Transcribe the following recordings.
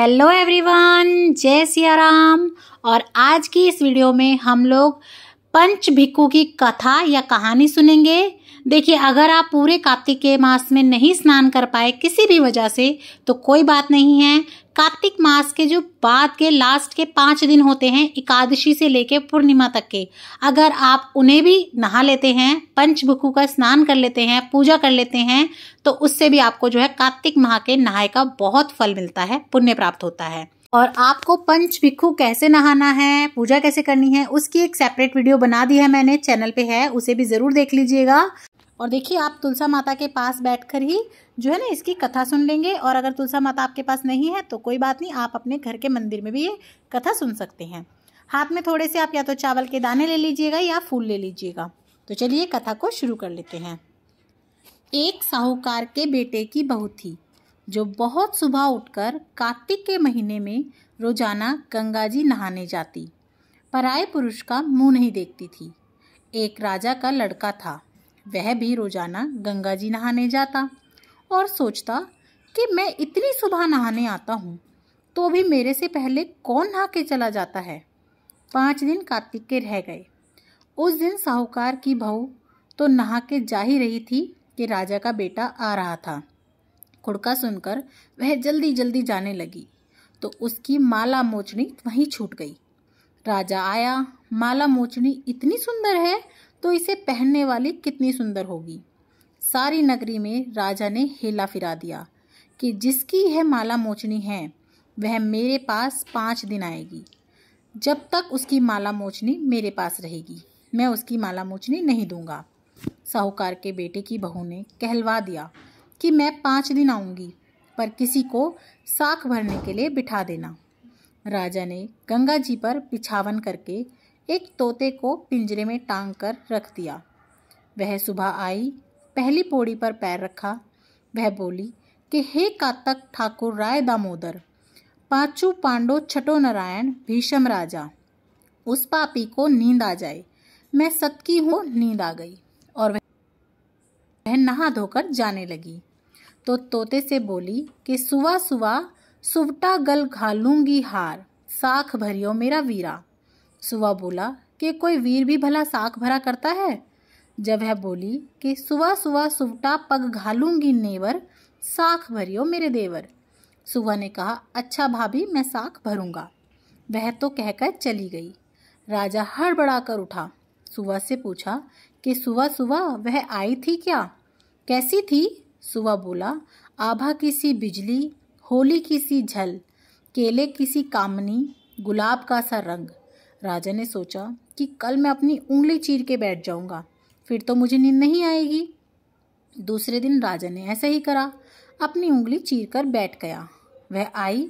hello everyone जय सिया राम और आज की इस वीडियो में हम लोग पंच भिक्खु की कथा या कहानी सुनेंगे देखिए अगर आप पूरे कार्तिक के मास में नहीं स्नान कर पाए किसी भी वजह से तो कोई बात नहीं है कार्तिक मास के जो बाद के लास्ट के पाँच दिन होते हैं एकादशी से लेकर पूर्णिमा तक के अगर आप उन्हें भी नहा लेते हैं पंचभुकु का स्नान कर लेते हैं पूजा कर लेते हैं तो उससे भी आपको जो है कार्तिक माह के नहाए का बहुत फल मिलता है पुण्य प्राप्त होता है और आपको पंच भिक्खु कैसे नहाना है पूजा कैसे करनी है उसकी एक सेपरेट वीडियो बना दी है मैंने चैनल पे है उसे भी ज़रूर देख लीजिएगा और देखिए आप तुलसा माता के पास बैठकर ही जो है ना इसकी कथा सुन लेंगे और अगर तुलसा माता आपके पास नहीं है तो कोई बात नहीं आप अपने घर के मंदिर में भी ये कथा सुन सकते हैं हाथ में थोड़े से आप या तो चावल के दाने ले लीजिएगा या फूल ले लीजिएगा तो चलिए कथा को शुरू कर लेते हैं एक साहूकार के बेटे की बहू थी जो बहुत सुबह उठकर कार्तिक के महीने में रोजाना गंगा जी नहाने जाती पराए पुरुष का मुंह नहीं देखती थी एक राजा का लड़का था वह भी रोजाना गंगा जी नहाने जाता और सोचता कि मैं इतनी सुबह नहाने आता हूँ तो भी मेरे से पहले कौन नहा के चला जाता है पाँच दिन कार्तिक के रह गए उस दिन साहूकार की बहू तो नहा के जा ही रही थी कि राजा का बेटा आ रहा था खुड़का सुनकर वह जल्दी जल्दी जाने लगी तो उसकी माला मोचनी वहीं छूट गई राजा आया माला मोचनी इतनी सुंदर है तो इसे पहनने वाली कितनी सुंदर होगी सारी नगरी में राजा ने हेला फिरा दिया कि जिसकी यह माला मोचनी है वह मेरे पास पाँच दिन आएगी जब तक उसकी माला मोचनी मेरे पास रहेगी मैं उसकी माला मोचनी नहीं दूंगा साहूकार के बेटे की बहू ने कहलवा दिया कि मैं पाँच दिन आऊँगी पर किसी को साख भरने के लिए बिठा देना राजा ने गंगा जी पर बिछावन करके एक तोते को पिंजरे में टांग कर रख दिया वह सुबह आई पहली पौड़ी पर पैर रखा वह बोली कि हे कातक ठाकुर राय दामोदर पांचू पांडो छठो नारायण भीषम राजा उस पापी को नींद आ जाए मैं सत की हूँ नींद आ गई और वह नहा धोकर जाने लगी तो तोते से बोली कि सुबह सुबह सुबटा गल घालूंगी हार साख भरियो मेरा वीरा सुबह बोला कि कोई वीर भी भला साख भरा करता है जब वह बोली कि सुबह सुबह सुबटा पग घालूंगी नेवर साख भरियो मेरे देवर सुबह ने कहा अच्छा भाभी मैं साख भरूंगा वह तो कहकर चली गई राजा हड़बड़ा कर उठा सुबह से पूछा कि सुबह सुबह वह आई थी क्या कैसी थी सुबह बोला आभा की सी बिजली होली की सी झल केले की सी कामनी गुलाब का सा रंग राजा ने सोचा कि कल मैं अपनी उंगली चीर के बैठ जाऊंगा फिर तो मुझे नींद नहीं आएगी दूसरे दिन राजा ने ऐसा ही करा अपनी उंगली चीर कर बैठ गया वह आई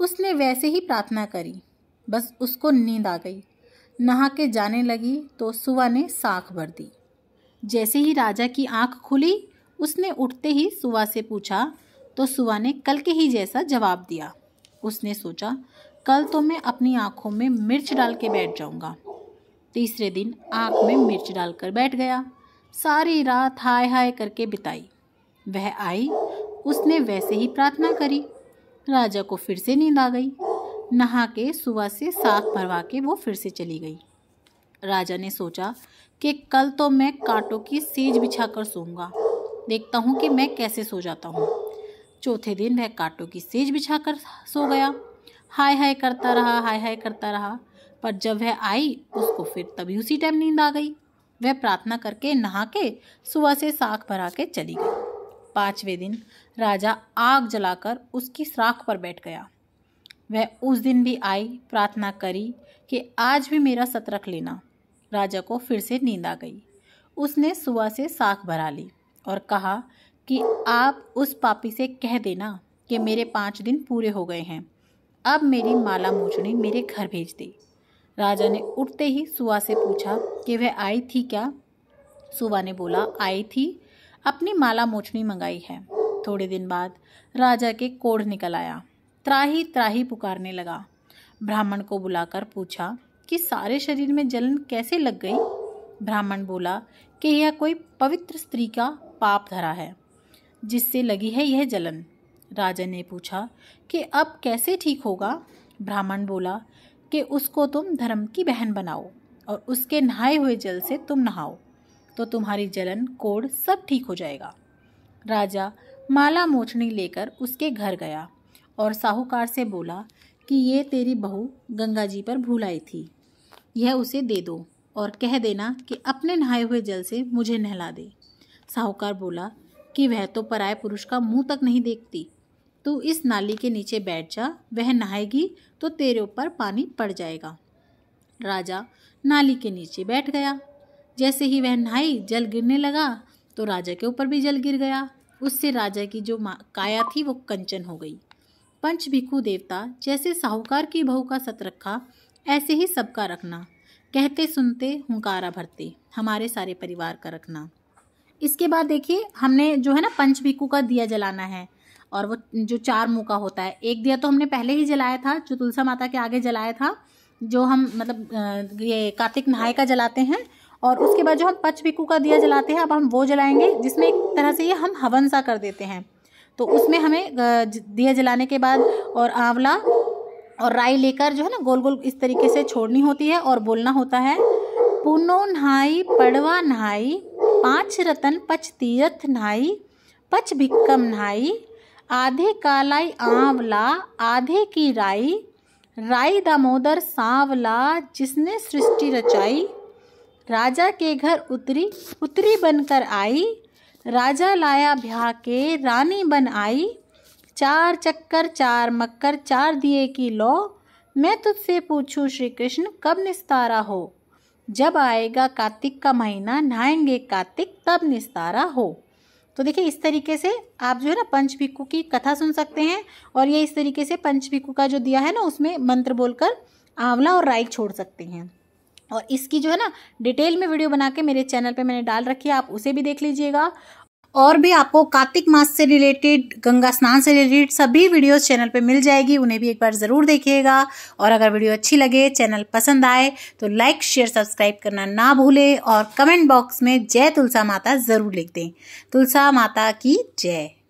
उसने वैसे ही प्रार्थना करी बस उसको नींद आ गई नहा के जाने लगी तो सुबह ने साख भर दी जैसे ही राजा की आंख खुली उसने उठते ही सुवा से पूछा तो सुवा ने कल के ही जैसा जवाब दिया उसने सोचा कल तो मैं अपनी आँखों में मिर्च डाल के बैठ जाऊँगा तीसरे दिन आँख में मिर्च डालकर बैठ गया सारी रात हाय हाय करके बिताई वह आई उसने वैसे ही प्रार्थना करी राजा को फिर से नींद आ गई नहा के सुबह से साथ भरवा के वो फिर से चली गई राजा ने सोचा कि कल तो मैं कांटों की सेज बिछा कर सोऊंगा देखता हूँ कि मैं कैसे सो जाता हूँ चौथे दिन वह कांटों की सेज बिछा कर सो गया हाय हाय करता रहा हाय हाय करता रहा पर जब वह आई उसको फिर तभी उसी टाइम नींद आ गई वह प्रार्थना करके नहा के सुबह से साख भरा के चली गई पाँचवें दिन राजा आग जलाकर उसकी साख पर बैठ गया वह उस दिन भी आई प्रार्थना करी कि आज भी मेरा सत रख लेना राजा को फिर से नींद आ गई उसने सुबह से साख भरा ली और कहा कि आप उस पापी से कह देना कि मेरे पाँच दिन पूरे हो गए हैं अब मेरी माला मोचनी मेरे घर भेज दे राजा ने उठते ही सुबह से पूछा कि वह आई थी क्या सुबह ने बोला आई थी अपनी माला मोचनी मंगाई है थोड़े दिन बाद राजा के कोढ़ निकल आया त्राही त्राही पुकारने लगा ब्राह्मण को बुलाकर पूछा कि सारे शरीर में जलन कैसे लग गई ब्राह्मण बोला कि यह कोई पवित्र स्त्री का पाप धरा है जिससे लगी है यह जलन राजा ने पूछा कि अब कैसे ठीक होगा ब्राह्मण बोला कि उसको तुम धर्म की बहन बनाओ और उसके नहाए हुए जल से तुम नहाओ तो तुम्हारी जलन कोड़ सब ठीक हो जाएगा राजा माला मोचनी लेकर उसके घर गया और साहूकार से बोला कि ये तेरी बहू गंगा जी पर भूल आई थी यह उसे दे दो और कह देना कि अपने नहाए हुए जल से मुझे नहला दे साहूकार बोला कि वह तो पराए पुरुष का मुंह तक नहीं देखती तू इस नाली के नीचे बैठ जा वह नहाएगी तो तेरे ऊपर पानी पड़ जाएगा राजा नाली के नीचे बैठ गया जैसे ही वह नहाई जल गिरने लगा तो राजा के ऊपर भी जल गिर गया उससे राजा की जो काया थी वो कंचन हो गई पंच भिखु देवता जैसे साहूकार की बहू का सत रखा ऐसे ही सबका रखना कहते सुनते हुंकारा भरते हमारे सारे परिवार का रखना इसके बाद देखिए हमने जो है ना पंचभिकु का दिया जलाना है और वो जो चार मुँह का होता है एक दिया तो हमने पहले ही जलाया था जो तुलसा माता के आगे जलाया था जो हम मतलब ये कार्तिक नहाय का जलाते हैं और उसके बाद जो हम पच का दिया जलाते हैं अब हम वो जलाएंगे जिसमें एक तरह से ये हम हवन सा कर देते हैं तो उसमें हमें दिया जलाने के बाद और आंवला और राई लेकर जो है ना गोल गोल इस तरीके से छोड़नी होती है और बोलना होता है पुनो नहाई पड़वा नहाई पांच रतन पच तीर्थ नहाई पच भिक्कम नहाई आधे कालाई आंवला आधे की राई राई दामोदर सांवला जिसने सृष्टि रचाई राजा के घर उतरी उतरी बनकर आई राजा लाया ब्याह के रानी बन आई चार चक्कर चार मक्कर चार दिए की लो मैं तुझसे पूछूं श्री कृष्ण कब निस्तारा हो जब आएगा कार्तिक का महीना नहाएंगे कार्तिक तब निस्तारा हो तो देखिए इस तरीके से आप जो है ना पंचभिक्कू की कथा सुन सकते हैं और ये इस तरीके से पंचभिक्कू का जो दिया है ना उसमें मंत्र बोलकर आंवला और राई छोड़ सकते हैं और इसकी जो है ना डिटेल में वीडियो बना के मेरे चैनल पे मैंने डाल रखी है आप उसे भी देख लीजिएगा और भी आपको कार्तिक मास से रिलेटेड गंगा स्नान से रिलेटेड सभी वीडियोस चैनल पे मिल जाएगी उन्हें भी एक बार ज़रूर देखिएगा और अगर वीडियो अच्छी लगे चैनल पसंद आए तो लाइक शेयर सब्सक्राइब करना ना भूलें और कमेंट बॉक्स में जय तुलसा माता ज़रूर लिख दें तुलसा माता की जय